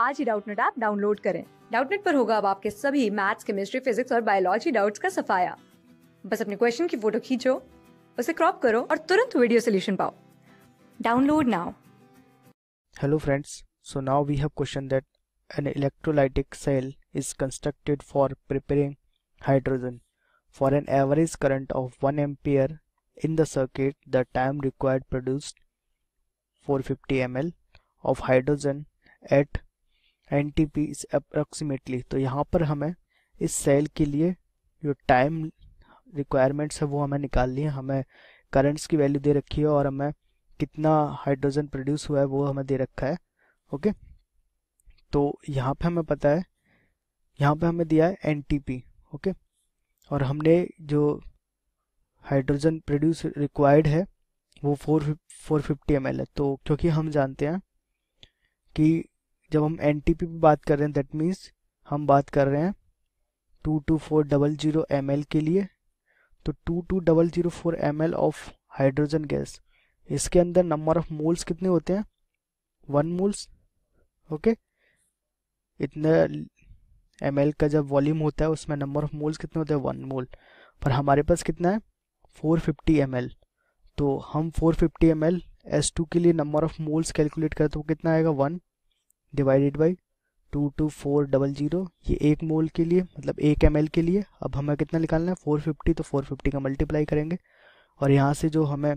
आज ही Doubtnut app download करें डाउटनेट पर होगा अब आपके सभी मैथ्स केमिस्ट्री फिजिक्स और बायोलॉजी डाउट्स का सफाया बस अपने क्वेश्चन की फोटो खींचो उसे क्रॉप करो और तुरंत वीडियो सोल्यूशन पाओ download now hello friends so now we have question that an electrolytic cell is constructed for preparing hydrogen for an average current of one ampere in the circuit the time required produced 450 ml of hydrogen at N T P is approximately तो यहाँ पर हमें इस cell के लिए जो time requirements है वो हमें निकालनी है हमें करंट्स की वैल्यू दे रखी है और हमें कितना हाइड्रोजन प्रोड्यूस हुआ है वो हमें दे रखा है ओके तो यहाँ पे हमें पता है यहाँ पे हमें दिया है एन ओके और हमने जो हाइड्रोजन प्रोड्यूस रिक्वायर्ड है वो फोर फोर फिफ्टी एम है तो क्योंकि हम जानते हैं कि जब हम एन टी पी बात कर रहे हैं दैट मीन्स हम बात कर रहे हैं two two four double zero M L के लिए तो two two double zero four M L of hydrogen gas इसके अंदर नंबर ऑफ मोल्स कितने होते हैं वन मोल्स ओके इतने एम एल का जब वॉल्यूम होता है उसमें नंबर ऑफ मोल्स कितने होते हैं वन मोल पर हमारे पास कितना है फोर फिफ्टी एम एल तो हम four fifty M L S two के लिए नंबर ऑफ मोल्स कैलकुलेट करें तो कितना आएगा one divided by two two four double zero ये एक मोल के लिए मतलब एक एम के लिए अब हमें कितना निकालना है फोर फिफ्टी तो फोर फिफ्टी का मल्टीप्लाई करेंगे और यहाँ से जो हमें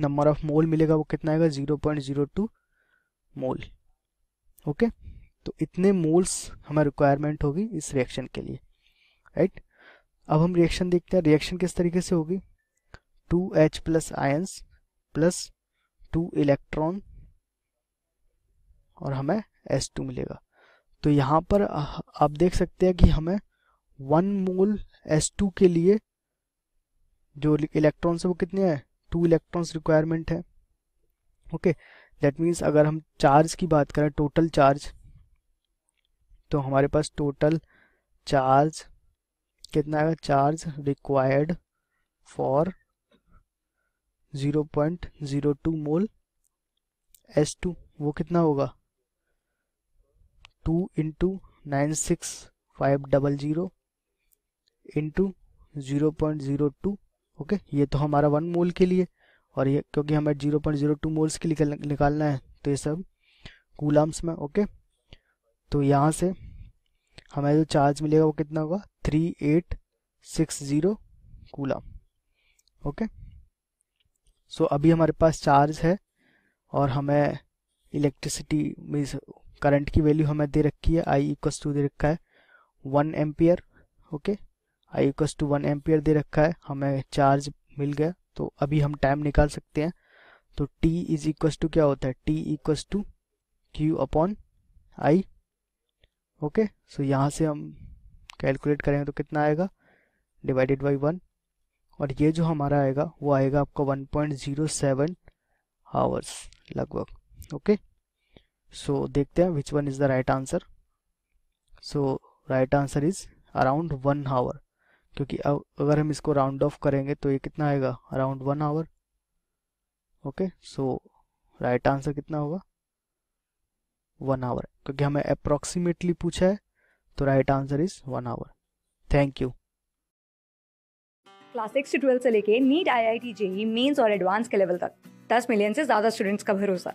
नंबर ऑफ मोल मिलेगा वो कितना आएगा zero point zero two mole okay तो इतने मोल्स हमें रिक्वायरमेंट होगी इस रिएक्शन के लिए राइट अब हम रिएक्शन देखते हैं रिएक्शन किस तरीके से होगी two H plus ions plus two electron और हमें एस टू मिलेगा तो यहाँ पर आप देख सकते हैं कि हमें वन मोल टू के लिए जो इलेक्ट्रॉन्स है वो कितने हैं टू इलेक्ट्रॉन्स रिक्वायरमेंट है ओके दैट मीन्स अगर हम चार्ज की बात करें टोटल चार्ज तो हमारे पास टोटल चार्ज कितना आएगा charge required for 0.02 mole two वो कितना होगा two into nine six five double zero into zero point zero two okay ये तो हमारा वन मोल के लिए और ये क्योंकि हमें zero point zero two moles के लिए निकालना है तो ये सब कूलाम्स में ओके तो यहाँ से हमें जो चार्ज मिलेगा वो कितना होगा three eight six zero coulomb okay so अभी हमारे पास चार्ज है और हमें इलेक्ट्रिसिटी मीन्स करंट की वैल्यू हमें दे रखी है आई इक्वस टू दे रखा है one ampere okay I equals to one ampere दे रखा है हमें चार्ज मिल गया तो अभी हम टाइम निकाल सकते हैं तो t इज इक्वस टू क्या होता है t equals to Q upon I okay so यहाँ से हम कैलकुलेट करेंगे तो कितना आएगा डिवाइडेड बाई वन और ये जो हमारा आएगा वो आएगा आपका वन पॉइंट आवर्स लगभग ओके okay? सो so, देखते हैं which one is the right answer so right answer is around one hour क्योंकि अब अगर हम इसको राउंड ऑफ करेंगे तो ये कितना आएगा around one hour okay so right answer कितना होगा वन आवर क्योंकि हमें अप्रोक्सीमेटली पूछा है तो right answer is one hour thank you class six twelfth से लेके NEET I I T JEE mains और एडवांस के लेवल तक दस मिलियन से ज्यादा स्टूडेंट्स का भरोसा